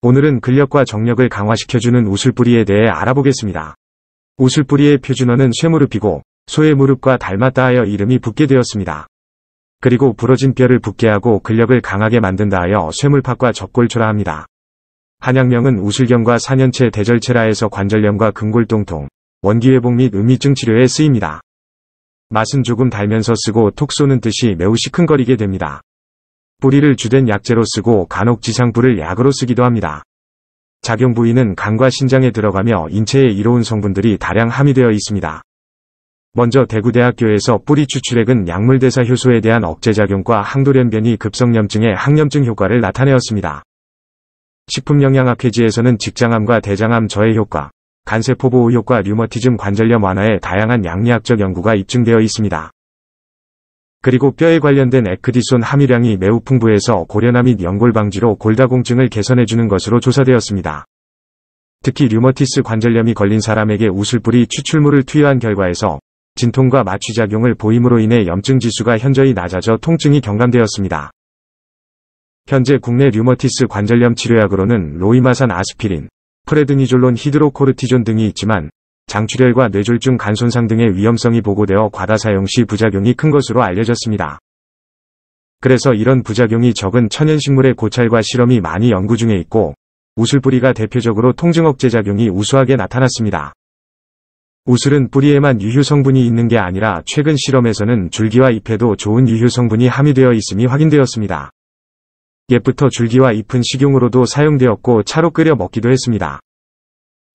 오늘은 근력과 정력을 강화시켜주는 우슬뿌리에 대해 알아보겠습니다. 우슬뿌리의 표준어는 쇠무릎이고 소의 무릎과 닮았다 하여 이름이 붙게 되었습니다. 그리고 부러진 뼈를 붙게 하고 근력을 강하게 만든다 하여 쇠물팍과 적골초라 합니다. 한약명은 우슬경과 사년체 대절체라 해서 관절염과 근골동통 원기회복 및음이증 치료에 쓰입니다. 맛은 조금 달면서 쓰고 톡 쏘는 듯이 매우 시큰거리게 됩니다. 뿌리를 주된 약재로 쓰고 간혹 지상부를 약으로 쓰기도 합니다. 작용 부위는 간과 신장에 들어가며 인체에 이로운 성분들이 다량 함유되어 있습니다. 먼저 대구대학교에서 뿌리 추출액은 약물대사 효소에 대한 억제작용과 항돌연변이 급성염증의 항염증 효과를 나타내었습니다. 식품영양학회지에서는 직장암과 대장암 저해 효과, 간세포 보호 효과, 류머티즘 관절염 완화에 다양한 양리학적 연구가 입증되어 있습니다. 그리고 뼈에 관련된 에크디손 함유량이 매우 풍부해서 고려나 및 연골 방지로 골다공증을 개선해주는 것으로 조사되었습니다. 특히 류머티스 관절염이 걸린 사람에게 우슬뿌리 추출물을 투여한 결과에서 진통과 마취작용을 보임으로 인해 염증 지수가 현저히 낮아져 통증이 경감되었습니다. 현재 국내 류머티스 관절염 치료약으로는 로이마산 아스피린, 프레드니졸론 히드로코르티존 등이 있지만 장출혈과 뇌졸중 간손상 등의 위험성이 보고되어 과다 사용 시 부작용이 큰 것으로 알려졌습니다. 그래서 이런 부작용이 적은 천연식물의 고찰과 실험이 많이 연구 중에 있고 우슬뿌리가 대표적으로 통증 억제 작용이 우수하게 나타났습니다. 우슬은 뿌리에만 유효 성분이 있는 게 아니라 최근 실험에서는 줄기와 잎에도 좋은 유효 성분이 함유되어 있음이 확인되었습니다. 옛부터 줄기와 잎은 식용으로도 사용되었고 차로 끓여 먹기도 했습니다.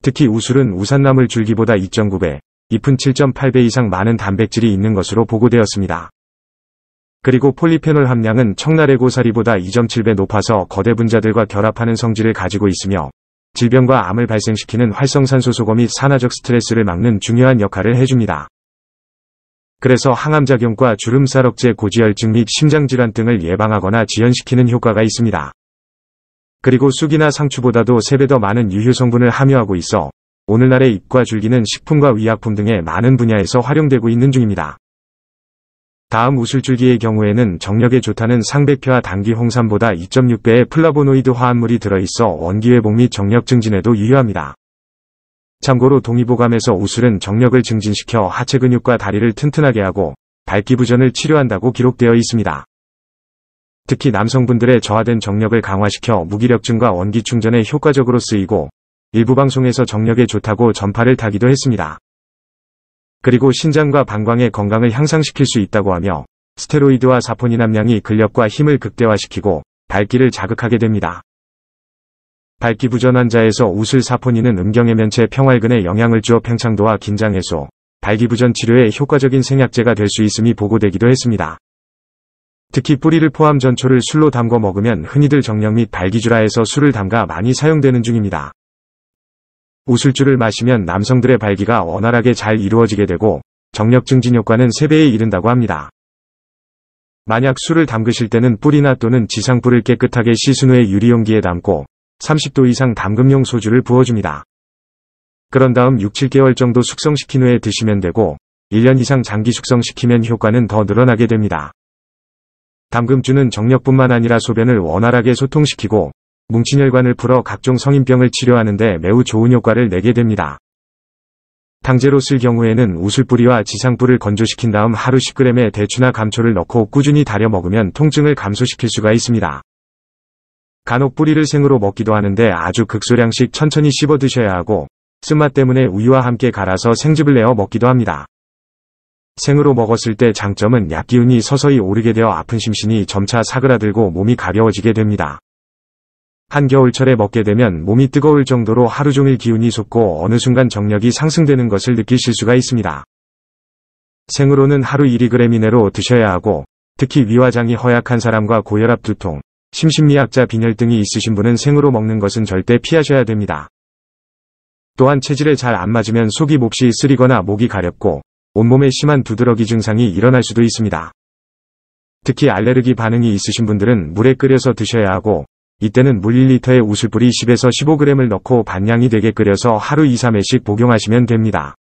특히 우술은 우산나물 줄기보다 2.9배, 잎은 7.8배 이상 많은 단백질이 있는 것으로 보고되었습니다. 그리고 폴리페놀 함량은 청나래고사리보다 2.7배 높아서 거대 분자들과 결합하는 성질을 가지고 있으며 질병과 암을 발생시키는 활성산소 소거 및 산화적 스트레스를 막는 중요한 역할을 해줍니다. 그래서 항암작용과 주름살 억제 고지혈증 및 심장질환 등을 예방하거나 지연시키는 효과가 있습니다. 그리고 쑥이나 상추보다도 3배 더 많은 유효 성분을 함유하고 있어 오늘날의 입과 줄기는 식품과 의약품 등의 많은 분야에서 활용되고 있는 중입니다. 다음 우슬줄기의 경우에는 정력에 좋다는 상백표와 단기 홍삼보다 2.6배의 플라보노이드 화합물이 들어있어 원기회복 및 정력 증진에도 유효합니다. 참고로 동의보감에서 우슬은 정력을 증진시켜 하체 근육과 다리를 튼튼하게 하고 발기부전을 치료한다고 기록되어 있습니다. 특히 남성분들의 저하된 정력을 강화시켜 무기력증과 원기충전에 효과적으로 쓰이고 일부 방송에서 정력에 좋다고 전파를 타기도 했습니다. 그리고 신장과 방광의 건강을 향상시킬 수 있다고 하며 스테로이드와 사포닌 함량이 근력과 힘을 극대화시키고 밝기를 자극하게 됩니다. 밝기 부전 환자에서 우슬 사포닌은 음경의 면체 평활근에 영향을 주어 팽창도와 긴장 해소, 밝기부전 치료에 효과적인 생약제가 될 수 있음이 보고되기도 했습니다. 특히 뿌리를 포함 전초를 술로 담궈 먹으면 흔히들 정력 및 발기주라에서 술을 담가 많이 사용되는 중입니다. 우술주를 마시면 남성들의 발기가 원활하게 잘 이루어지게 되고 정력 증진 효과는 3배에 이른다고 합니다. 만약 술을 담그실 때는 뿌리나 또는 지상불을 깨끗하게 씻은 후에 유리용기에 담고 30도 이상 담금용 소주를 부어줍니다. 그런 다음 6, 7개월 정도 숙성시킨 후에 드시면 되고 1년 이상 장기 숙성시키면 효과는 더 늘어나게 됩니다. 담금주는 정력뿐만 아니라 소변을 원활하게 소통시키고 뭉친 혈관을 풀어 각종 성인병을 치료하는데 매우 좋은 효과를 내게 됩니다. 당제로 쓸 경우에는 우슬뿌리와 지상뿌를 건조시킨 다음 하루 10g의 대추나 감초를 넣고 꾸준히 달여 먹으면 통증을 감소시킬 수가 있습니다. 간혹 뿌리를 생으로 먹기도 하는데 아주 극소량씩 천천히 씹어 드셔야 하고 쓴맛 때문에 우유와 함께 갈아서 생즙을 내어 먹기도 합니다. 생으로 먹었을 때 장점은 약기운이 서서히 오르게 되어 아픈 심신이 점차 사그라들고 몸이 가벼워지게 됩니다. 한겨울철에 먹게 되면 몸이 뜨거울 정도로 하루 종일 기운이 솟고 어느 순간 정력이 상승되는 것을 느끼실 수가 있습니다. 생으로는 하루 1그 g 이내로 드셔야 하고 특히 위화장이 허약한 사람과 고혈압 두통, 심신미약자 빈혈 등이 있으신 분은 생으로 먹는 것은 절대 피하셔야 됩니다. 또한 체질에 잘 안 맞으면 속이 몹시 쓰리거나 목이 가렵고 온몸에 심한 두드러기 증상이 일어날 수도 있습니다. 특히 알레르기 반응이 있으신 분들은 물에 끓여서 드셔야 하고 이때는 물 1리터에 우슬뿌리 10에서 15g을 넣고 반량이 되게 끓여서 하루 2, 3회씩 복용하시면 됩니다.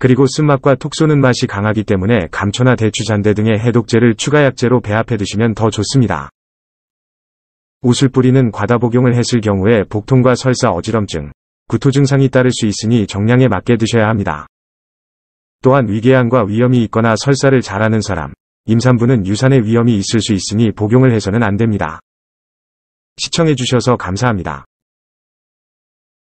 그리고 쓴맛과 톡 쏘는 맛이 강하기 때문에 감초나 대추 잔대 등의 해독제를 추가 약제로 배합해 드시면 더 좋습니다. 우슬뿌리는 과다 복용을 했을 경우에 복통과 설사 어지럼증, 구토 증상이 따를 수 있으니 정량에 맞게 드셔야 합니다. 또한 위궤양과 위염이 있거나 설사를 잘하는 사람, 임산부는 유산의 위험이 있을 수 있으니 복용을 해서는 안 됩니다. 시청해주셔서 감사합니다.